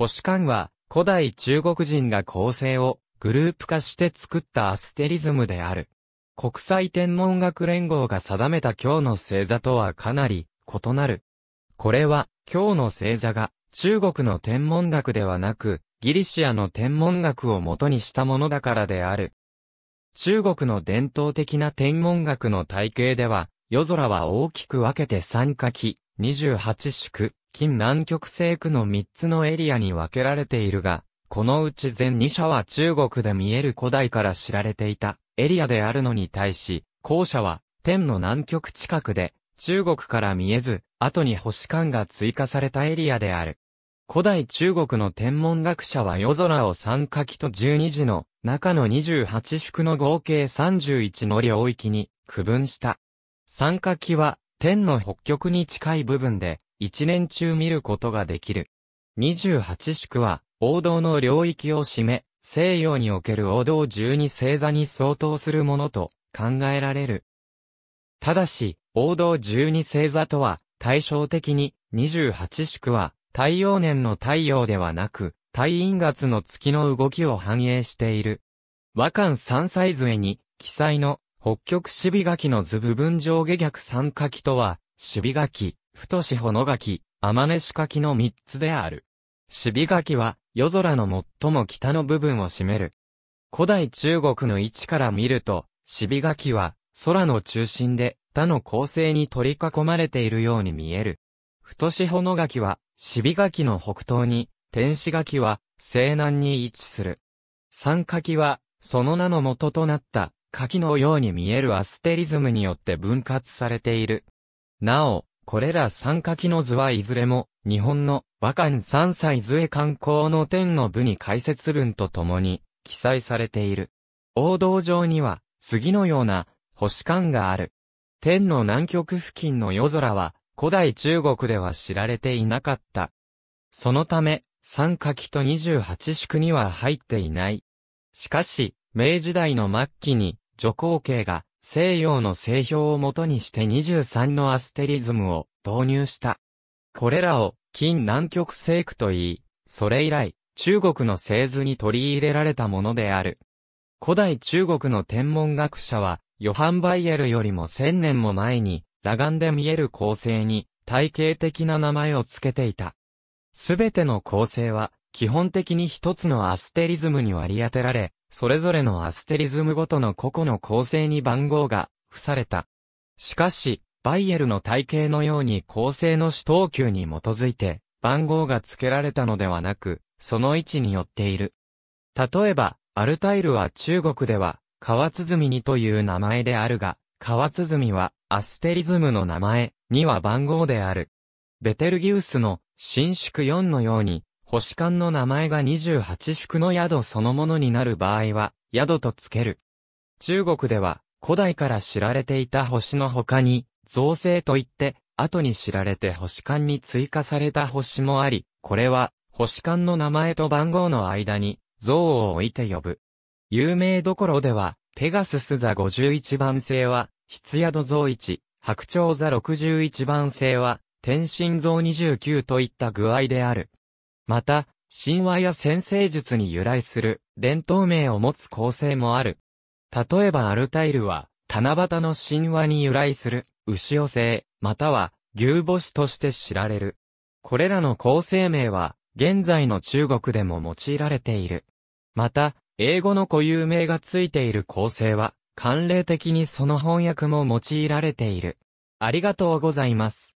保守官は、古代中国人が構成をグループ化して作ったアステリズムである。国際天文学連合が定めた今日の星座とはかなり異なる。これは今日の星座が中国の天文学ではなくギリシアの天文学を元にしたものだからである。中国の伝統的な天文学の体系では夜空は大きく分けて3夏二十八宿、近南極西区の3つのエリアに分けられているが、このうち全2社は中国で見える古代から知られていたエリアであるのに対し、後者は天の南極近くで中国から見えず、後に星間が追加されたエリアである。古代中国の天文学者は夜空を三角器と十二時の中の28宿の合計31の領域に区分した。三角器は天の北極に近い部分で、一年中見ることができる。二十八宿は、王道の領域を占め、西洋における王道十二星座に相当するものと考えられる。ただし、王道十二星座とは、対照的に、二十八宿は、太陽年の太陽ではなく、太陰月の月の動きを反映している。和漢三歳図絵に、記載の北極守備書きの図部分上下逆三書とは、守備書き、太しほの書き、天根し書きの三つである。守備書きは、夜空の最も北の部分を占める。古代中国の位置から見ると、守備書きは、空の中心で、他の構成に取り囲まれているように見える。太しほの書きは、守備書きの北東に、天使書きは、西南に位置する。三書きは、その名の元となった、下記のように見えるアステリズムによって分割されている。なお、これら三下記の図はいずれも、日本の和漢三歳図へ観光の天の部に解説文とともに記載されている。王道上には、次のような星間がある。天の南極付近の夜空は、古代中国では知られていなかった。そのため、三下記と二十八宿には入っていない。しかし、明時代の末期に、女皇系が西洋の製氷をもとにして23のアステリズムを導入した。これらを近南極製区と言い、それ以来、中国の製図に取り入れられたものである。古代中国の天文学者は、ヨハン・バイエルよりも千年も前に、裸眼で見える構成に、体系的な名前を付けていた。すべての構成は、基本的に一つのアステリズムに割り当てられ、それぞれのアステリズムごとの個々の構成に番号が付された。しかし、バイエルの体系のように構成の主等級に基づいて番号が付けられたのではなく、その位置によっている。例えば、アルタイルは中国では、川鼓にという名前であるが、川鼓はアステリズムの名前には番号である。ベテルギウスの伸縮4のように、星間の名前が28宿の宿そのものになる場合は、宿とつける。中国では、古代から知られていた星の他に、造成といって、後に知られて星間に追加された星もあり、これは、星間の名前と番号の間に、像を置いて呼ぶ。有名どころでは、ペガスス座51番星は、筆宿像1、白鳥座61番星は、天神像29といった具合である。また、神話や先生術に由来する伝統名を持つ構成もある。例えばアルタイルは、七夕の神話に由来する牛尾星、または牛母子として知られる。これらの構成名は、現在の中国でも用いられている。また、英語の固有名がついている構成は、慣例的にその翻訳も用いられている。ありがとうございます。